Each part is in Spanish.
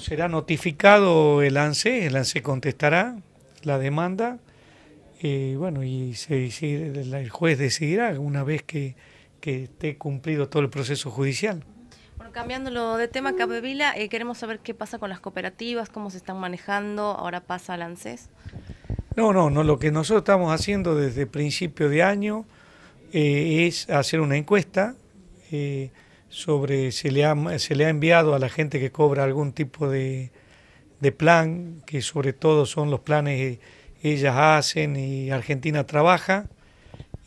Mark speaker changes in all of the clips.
Speaker 1: será notificado el ANSE, el ANSE contestará la demanda, bueno, y el juez decidirá una vez que, esté cumplido todo el proceso judicial.
Speaker 2: Bueno, cambiándolo de tema, Cabevila, eh, queremos saber qué pasa con las cooperativas, cómo se están manejando, ahora pasa al ANSES.
Speaker 1: No, no, no, lo que nosotros estamos haciendo desde principio de año eh, es hacer una encuesta eh, sobre se le, ha, se le ha enviado a la gente que cobra algún tipo de, plan, que sobre todo son los planes que ellas hacen y Argentina trabaja,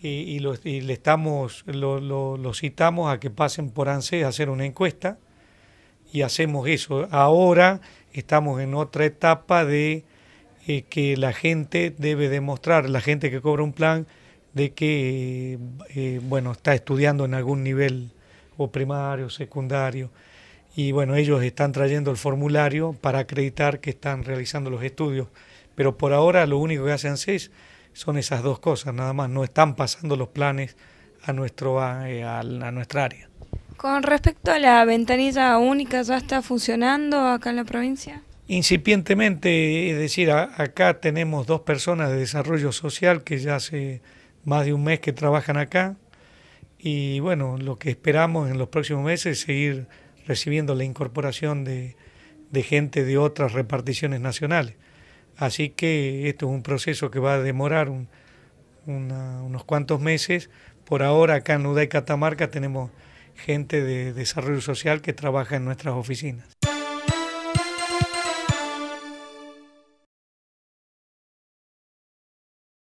Speaker 1: y, y, le estamos, lo, lo, citamos a que pasen por ANSES a hacer una encuesta, y hacemos eso. Ahora estamos en otra etapa de eh, que la gente debe demostrar, la gente que cobra un plan, de que, eh, eh, bueno, está estudiando en algún nivel o primario, secundario. Y bueno, ellos están trayendo el formulario para acreditar que están realizando los estudios. Pero por ahora lo único que hacen seis son esas dos cosas, nada más. No están pasando los planes a, nuestro, a, eh, nuestra área.
Speaker 2: Con respecto a la ventanilla única, ¿ya está funcionando acá en la provincia?
Speaker 1: Incipientemente, es decir, acá tenemos dos personas de desarrollo social que ya hace más de un mes que trabajan acá y bueno, lo que esperamos en los próximos meses es seguir recibiendo la incorporación de, gente de otras reparticiones nacionales. Así que esto es un proceso que va a demorar unos cuantos meses. Por ahora acá en y Catamarca tenemos gente de desarrollo social que trabaja en nuestras oficinas.